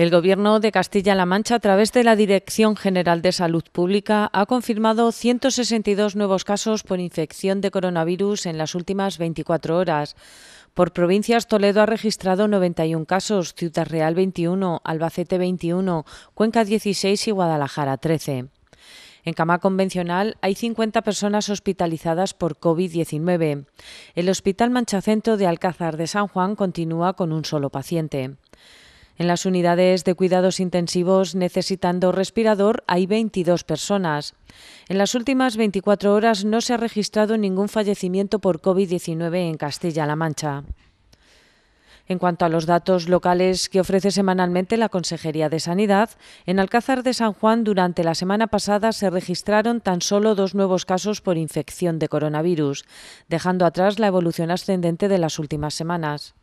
El Gobierno de Castilla-La Mancha, a través de la Dirección General de Salud Pública, ha confirmado 162 nuevos casos por infección de coronavirus en las últimas 24 horas. Por provincias, Toledo ha registrado 91 casos, Ciudad Real 21, Albacete 21, Cuenca 16 y Guadalajara 13. En cama convencional hay 50 personas hospitalizadas por COVID-19. El Hospital Manchacento de Alcázar de San Juan continúa con un solo paciente. En las unidades de cuidados intensivos necesitando respirador hay 22 personas. En las últimas 24 horas no se ha registrado ningún fallecimiento por COVID-19 en Castilla-La Mancha. En cuanto a los datos locales que ofrece semanalmente la Consejería de Sanidad, en Alcázar de San Juan durante la semana pasada se registraron tan solo dos nuevos casos por infección de coronavirus, dejando atrás la evolución ascendente de las últimas semanas.